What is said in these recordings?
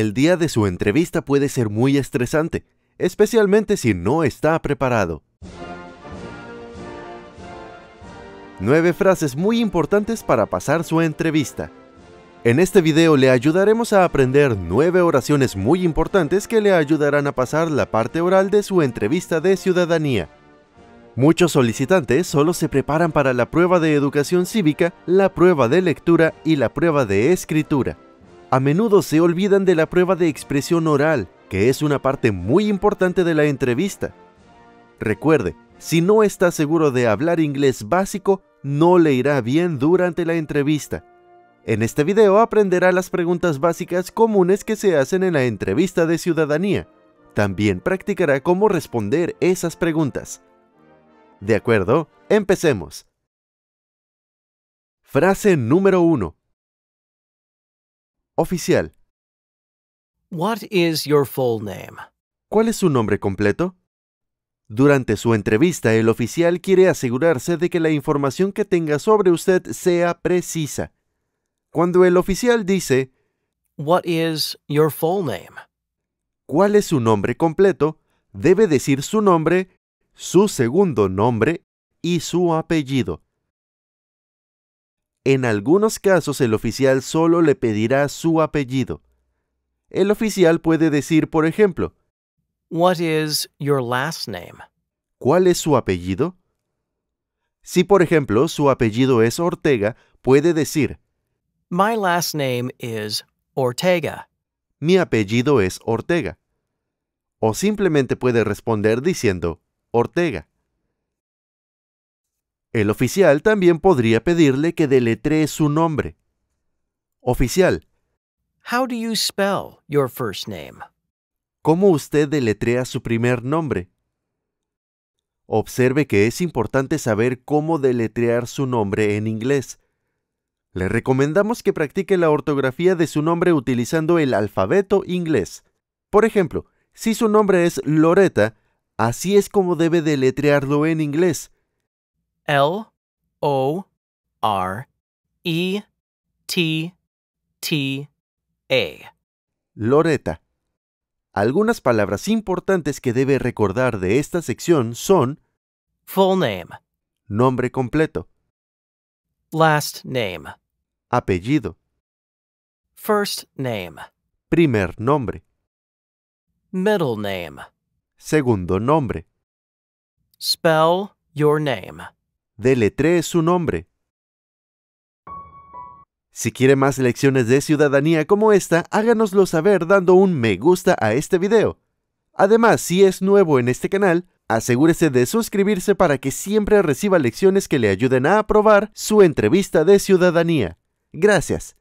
el día de su entrevista puede ser muy estresante, especialmente si no está preparado. Nueve frases muy importantes para pasar su entrevista. En este video le ayudaremos a aprender nueve oraciones muy importantes que le ayudarán a pasar la parte oral de su entrevista de ciudadanía. Muchos solicitantes solo se preparan para la prueba de educación cívica, la prueba de lectura y la prueba de escritura a menudo se olvidan de la prueba de expresión oral, que es una parte muy importante de la entrevista. Recuerde, si no está seguro de hablar inglés básico, no le irá bien durante la entrevista. En este video aprenderá las preguntas básicas comunes que se hacen en la entrevista de ciudadanía. También practicará cómo responder esas preguntas. De acuerdo, empecemos. Frase número 1 oficial. What is your full name? ¿Cuál es su nombre completo? Durante su entrevista, el oficial quiere asegurarse de que la información que tenga sobre usted sea precisa. Cuando el oficial dice, What is your full name? ¿Cuál es su nombre completo? Debe decir su nombre, su segundo nombre y su apellido. En algunos casos el oficial solo le pedirá su apellido. El oficial puede decir, por ejemplo, What is your last name? ¿Cuál es su apellido? Si, por ejemplo, su apellido es Ortega, puede decir, My last name is Mi apellido es Ortega. O simplemente puede responder diciendo, Ortega. El oficial también podría pedirle que deletree su nombre. Oficial. How do you spell your first name? ¿Cómo usted deletrea su primer nombre? Observe que es importante saber cómo deletrear su nombre en inglés. Le recomendamos que practique la ortografía de su nombre utilizando el alfabeto inglés. Por ejemplo, si su nombre es Loreta, así es como debe deletrearlo en inglés. L O R E T T A. E. Loreta. Algunas palabras importantes que debe recordar de esta sección son Full name. Nombre completo. Last name. Apellido. First name. Primer nombre. Middle name. Segundo nombre. Spell your name deletree su nombre. Si quiere más lecciones de ciudadanía como esta, háganoslo saber dando un me gusta a este video. Además, si es nuevo en este canal, asegúrese de suscribirse para que siempre reciba lecciones que le ayuden a aprobar su entrevista de ciudadanía. Gracias.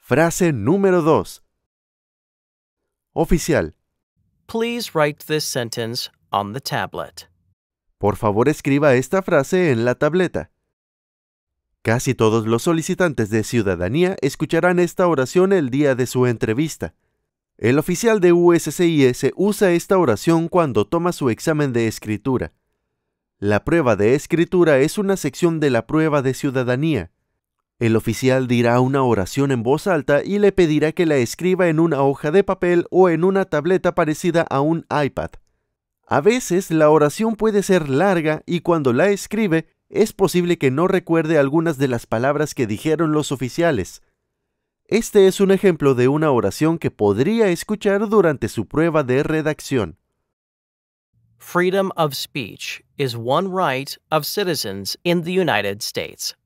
Frase número 2. Oficial. Please write this sentence on the tablet. Por favor escriba esta frase en la tableta. Casi todos los solicitantes de ciudadanía escucharán esta oración el día de su entrevista. El oficial de USCIS usa esta oración cuando toma su examen de escritura. La prueba de escritura es una sección de la prueba de ciudadanía. El oficial dirá una oración en voz alta y le pedirá que la escriba en una hoja de papel o en una tableta parecida a un iPad. A veces la oración puede ser larga y cuando la escribe es posible que no recuerde algunas de las palabras que dijeron los oficiales. Este es un ejemplo de una oración que podría escuchar durante su prueba de redacción. Freedom of speech is one right of citizens in the United States.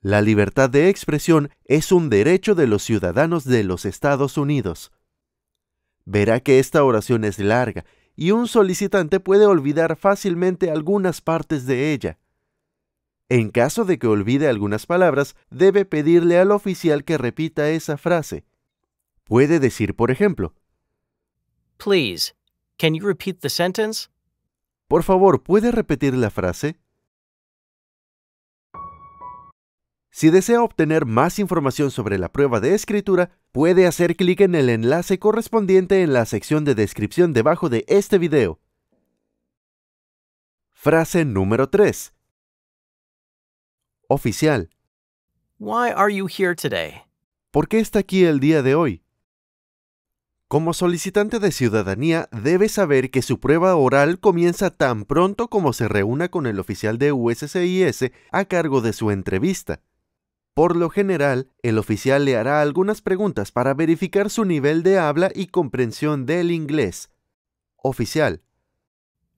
La libertad de expresión es un derecho de los ciudadanos de los Estados Unidos. Verá que esta oración es larga y un solicitante puede olvidar fácilmente algunas partes de ella. En caso de que olvide algunas palabras, debe pedirle al oficial que repita esa frase. Puede decir, por ejemplo, Please, can you repeat the sentence? Por favor, ¿puede repetir la frase? Si desea obtener más información sobre la prueba de escritura, puede hacer clic en el enlace correspondiente en la sección de descripción debajo de este video. Frase número 3. Oficial. Why are you here today? ¿Por qué está aquí el día de hoy? Como solicitante de ciudadanía, debe saber que su prueba oral comienza tan pronto como se reúna con el oficial de USCIS a cargo de su entrevista. Por lo general, el oficial le hará algunas preguntas para verificar su nivel de habla y comprensión del inglés. Oficial.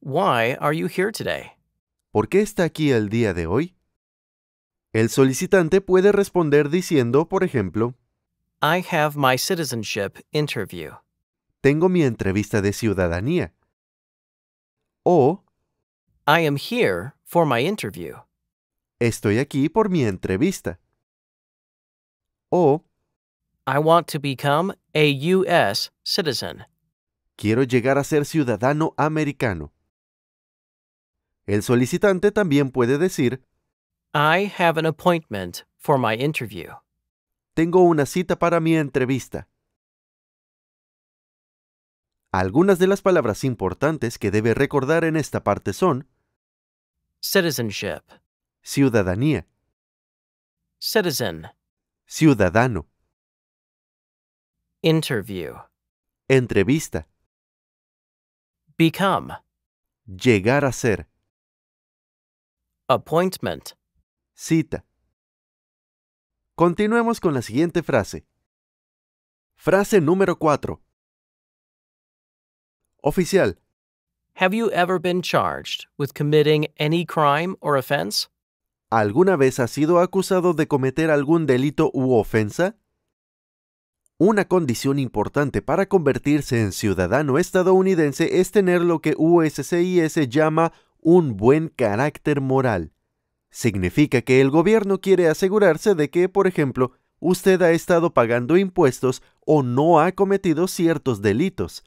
Why are you here today? ¿Por qué está aquí el día de hoy? El solicitante puede responder diciendo, por ejemplo, I have my citizenship interview. Tengo mi entrevista de ciudadanía. O I am here for my interview. Estoy aquí por mi entrevista. O I want to become a US citizen. Quiero llegar a ser ciudadano americano. El solicitante también puede decir I have an appointment for my interview. Tengo una cita para mi entrevista. Algunas de las palabras importantes que debe recordar en esta parte son citizenship, ciudadanía, citizen, Ciudadano. Interview. Entrevista. Become. Llegar a ser. Appointment. Cita. Continuemos con la siguiente frase. Frase número 4. Oficial. Have you ever been charged with committing any crime or offense? ¿Alguna vez ha sido acusado de cometer algún delito u ofensa? Una condición importante para convertirse en ciudadano estadounidense es tener lo que USCIS llama un buen carácter moral. Significa que el gobierno quiere asegurarse de que, por ejemplo, usted ha estado pagando impuestos o no ha cometido ciertos delitos.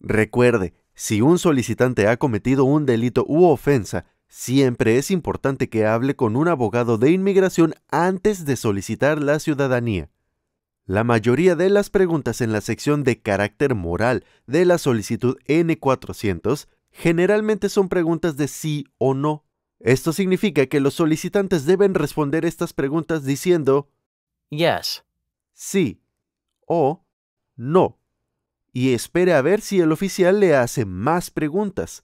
Recuerde, si un solicitante ha cometido un delito u ofensa, Siempre es importante que hable con un abogado de inmigración antes de solicitar la ciudadanía. La mayoría de las preguntas en la sección de carácter moral de la solicitud N400 generalmente son preguntas de sí o no. Esto significa que los solicitantes deben responder estas preguntas diciendo Yes. Sí o no. Y espere a ver si el oficial le hace más preguntas.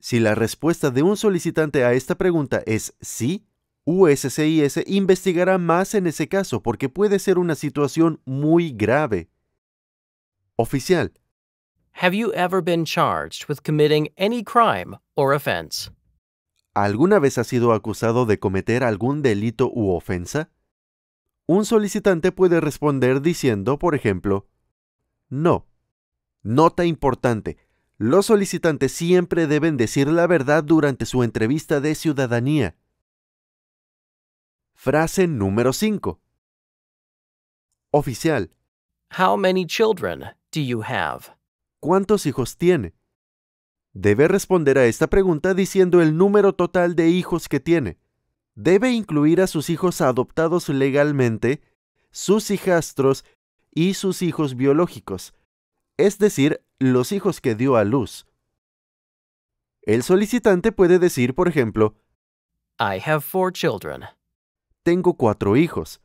Si la respuesta de un solicitante a esta pregunta es sí, USCIS investigará más en ese caso porque puede ser una situación muy grave. Oficial. Have you ever been charged with committing any crime or offense? ¿Alguna vez ha sido acusado de cometer algún delito u ofensa? Un solicitante puede responder diciendo, por ejemplo, no. Nota importante, los solicitantes siempre deben decir la verdad durante su entrevista de ciudadanía. Frase número 5. Oficial. How many children do you have? ¿Cuántos hijos tiene? Debe responder a esta pregunta diciendo el número total de hijos que tiene. Debe incluir a sus hijos adoptados legalmente, sus hijastros y sus hijos biológicos, es decir, los hijos que dio a luz. El solicitante puede decir, por ejemplo, I have four children. Tengo cuatro hijos.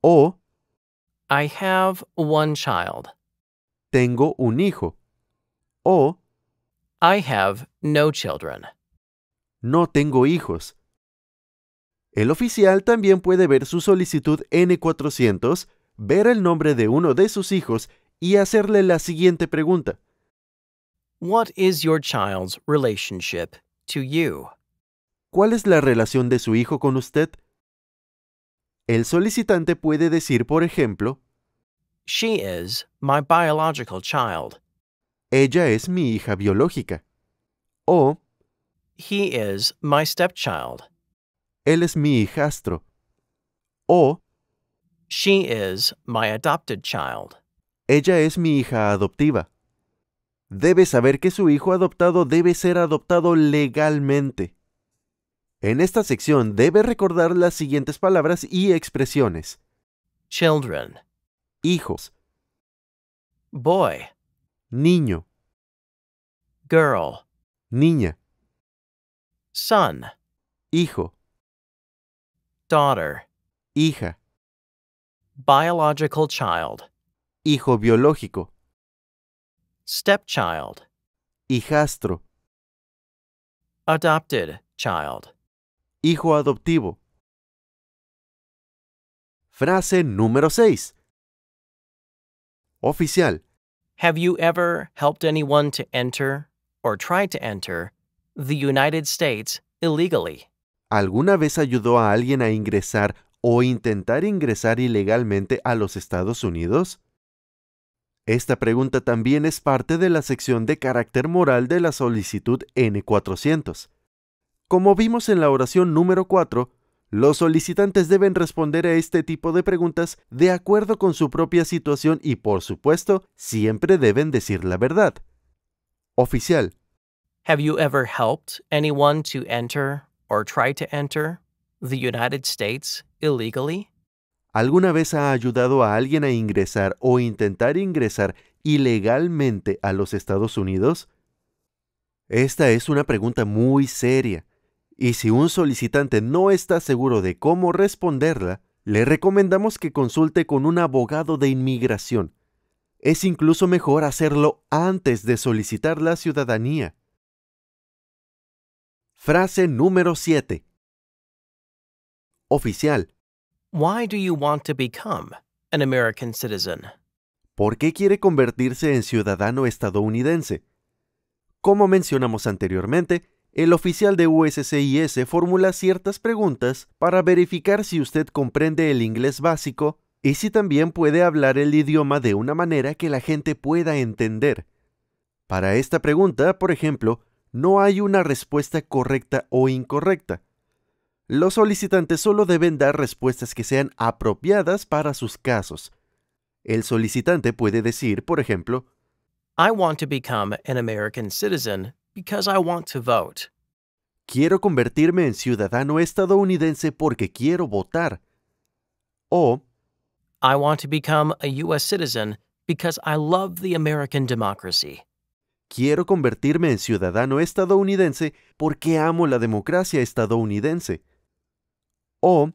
O I have one child. Tengo un hijo. O I have no children. No tengo hijos. El oficial también puede ver su solicitud N400, ver el nombre de uno de sus hijos y hacerle la siguiente pregunta. What is your child's relationship to you? ¿Cuál es la relación de su hijo con usted? El solicitante puede decir, por ejemplo, She is my biological child. Ella es mi hija biológica. O He is my stepchild. Él es mi hijastro. O She is my adopted child. Ella es mi hija adoptiva. Debe saber que su hijo adoptado debe ser adoptado legalmente. En esta sección debe recordar las siguientes palabras y expresiones. Children. Hijos. Boy. Niño. Girl. Niña. Son. Hijo. Daughter. Hija. Biological child hijo biológico. Stepchild. Hijastro. Adopted child. Hijo adoptivo. Frase número 6. Oficial. Have you ever helped anyone to enter or try to enter the United States illegally? ¿Alguna vez ayudó a alguien a ingresar o intentar ingresar ilegalmente a los Estados Unidos? Esta pregunta también es parte de la sección de carácter moral de la solicitud N400. Como vimos en la oración número 4, los solicitantes deben responder a este tipo de preguntas de acuerdo con su propia situación y, por supuesto, siempre deben decir la verdad. Oficial. Have you ever helped anyone to enter or try to enter the United States illegally? ¿Alguna vez ha ayudado a alguien a ingresar o intentar ingresar ilegalmente a los Estados Unidos? Esta es una pregunta muy seria, y si un solicitante no está seguro de cómo responderla, le recomendamos que consulte con un abogado de inmigración. Es incluso mejor hacerlo antes de solicitar la ciudadanía. Frase número 7. Oficial, Why do you want to ¿Por qué quiere convertirse en ciudadano estadounidense? Como mencionamos anteriormente, el oficial de USCIS formula ciertas preguntas para verificar si usted comprende el inglés básico y si también puede hablar el idioma de una manera que la gente pueda entender. Para esta pregunta, por ejemplo, no hay una respuesta correcta o incorrecta. Los solicitantes solo deben dar respuestas que sean apropiadas para sus casos. El solicitante puede decir, por ejemplo, I want to become an American citizen because I want to vote. Quiero convertirme en ciudadano estadounidense porque quiero votar. O I want to become a US citizen because I love the American democracy. Quiero convertirme en ciudadano estadounidense porque amo la democracia estadounidense. O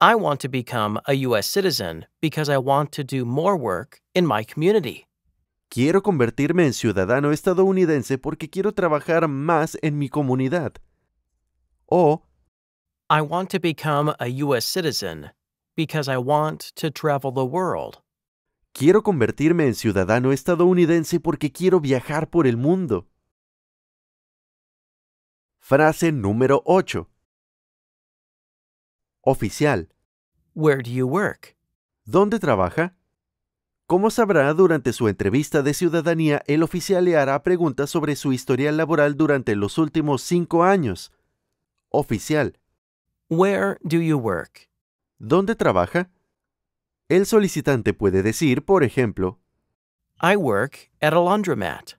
I want to become a US citizen because I want to do more work in my community. Quiero convertirme en ciudadano estadounidense porque quiero trabajar más en mi comunidad. O I want to become a US citizen because I want to travel the world. Quiero convertirme en ciudadano estadounidense porque quiero viajar por el mundo. Frase número 8. Oficial. Where do you work? ¿Dónde trabaja? Como sabrá, durante su entrevista de ciudadanía, el oficial le hará preguntas sobre su historial laboral durante los últimos cinco años. Oficial. Where do you work? ¿Dónde trabaja? El solicitante puede decir, por ejemplo, I work at a laundromat.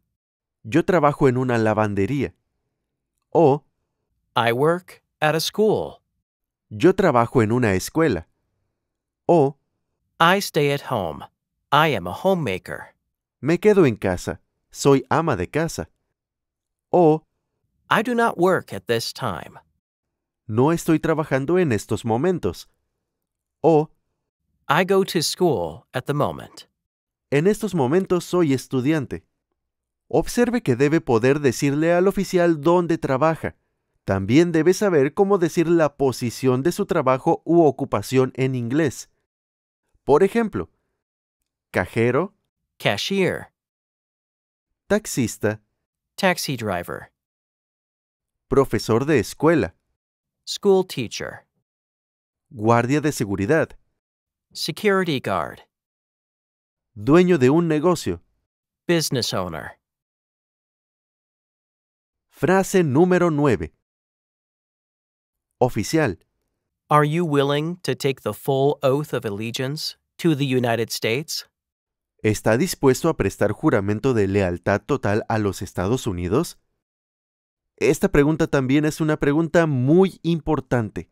Yo trabajo en una lavandería. O I work at a school. Yo trabajo en una escuela. O I stay at home. I am a homemaker. Me quedo en casa. Soy ama de casa. O I do not work at this time. No estoy trabajando en estos momentos. O I go to school at the moment. En estos momentos soy estudiante. Observe que debe poder decirle al oficial dónde trabaja. También debe saber cómo decir la posición de su trabajo u ocupación en inglés. Por ejemplo, cajero, cashier. Taxista, taxi driver. Profesor de escuela, school teacher. Guardia de seguridad, security guard. Dueño de un negocio, business owner. Frase número 9 oficial. ¿Está dispuesto a prestar juramento de lealtad total a los Estados Unidos? Esta pregunta también es una pregunta muy importante.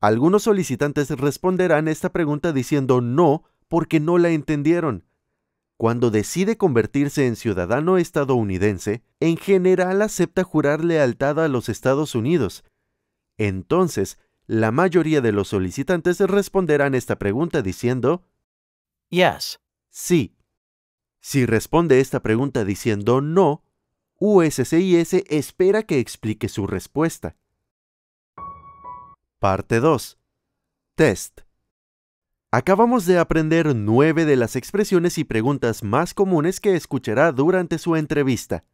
Algunos solicitantes responderán esta pregunta diciendo no porque no la entendieron. Cuando decide convertirse en ciudadano estadounidense, en general acepta jurar lealtad a los Estados Unidos, entonces, la mayoría de los solicitantes responderán esta pregunta diciendo Yes. Sí. Si responde esta pregunta diciendo no, USCIS espera que explique su respuesta. Parte 2. Test. Acabamos de aprender nueve de las expresiones y preguntas más comunes que escuchará durante su entrevista.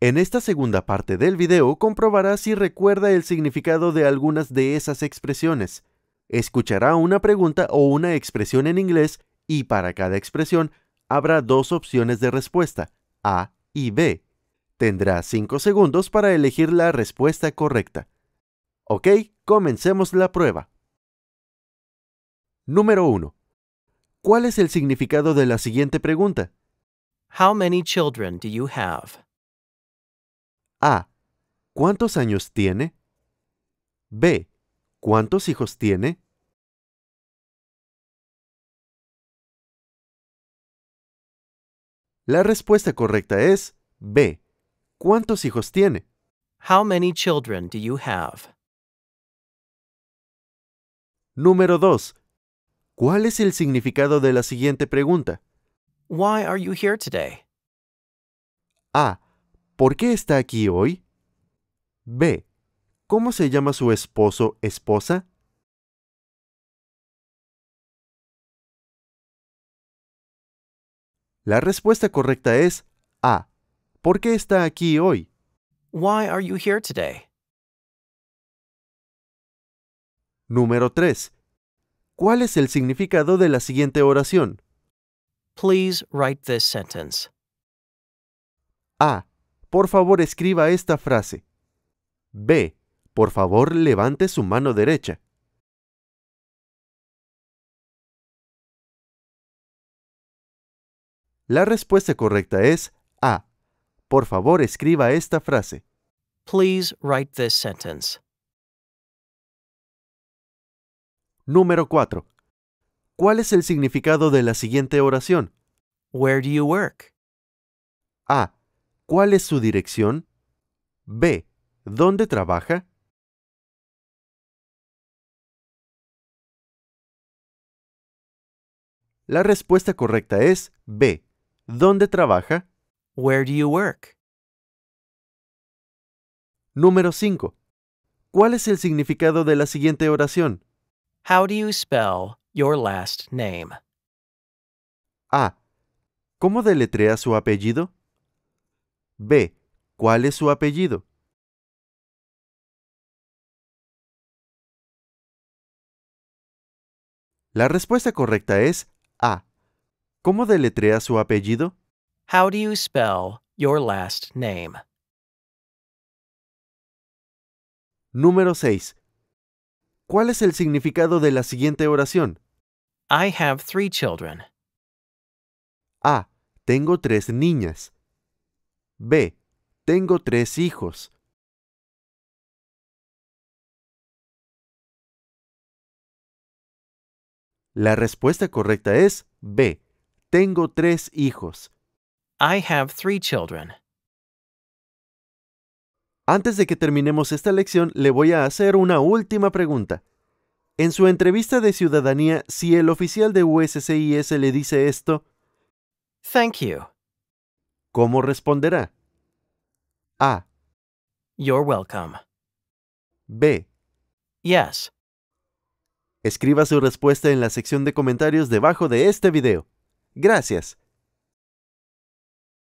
En esta segunda parte del video comprobará si recuerda el significado de algunas de esas expresiones. Escuchará una pregunta o una expresión en inglés y para cada expresión habrá dos opciones de respuesta, A y B. Tendrá 5 segundos para elegir la respuesta correcta. Ok, comencemos la prueba. Número 1. ¿Cuál es el significado de la siguiente pregunta? How many children do you have? A. ¿Cuántos años tiene? B. ¿Cuántos hijos tiene? La respuesta correcta es B. ¿Cuántos hijos tiene? How many children do you have? Número 2. ¿Cuál es el significado de la siguiente pregunta? Why are you here today? A. ¿Por qué está aquí hoy? B. ¿Cómo se llama su esposo, esposa? La respuesta correcta es A. ¿Por qué está aquí hoy? Why are you here today? Número 3. ¿Cuál es el significado de la siguiente oración? Please write this sentence. A por favor escriba esta frase. B. Por favor levante su mano derecha. La respuesta correcta es A. Por favor escriba esta frase. Please write this sentence. Número 4. ¿Cuál es el significado de la siguiente oración? Where do you work? A. ¿Cuál es su dirección? B. ¿Dónde trabaja? La respuesta correcta es B. ¿Dónde trabaja? Where do you work? Número 5. ¿Cuál es el significado de la siguiente oración? How do you spell your last name? A. ¿Cómo deletrea su apellido? B. ¿Cuál es su apellido? La respuesta correcta es A. ¿Cómo deletrea su apellido? How do you spell your last name? Número 6. ¿Cuál es el significado de la siguiente oración? I have three children. A. Tengo tres niñas. B. Tengo tres hijos. La respuesta correcta es B. Tengo tres hijos. I have three children. Antes de que terminemos esta lección, le voy a hacer una última pregunta. En su entrevista de ciudadanía, si el oficial de USCIS le dice esto, Thank you. ¿Cómo responderá? A. You're welcome. B. Yes. Escriba su respuesta en la sección de comentarios debajo de este video. Gracias.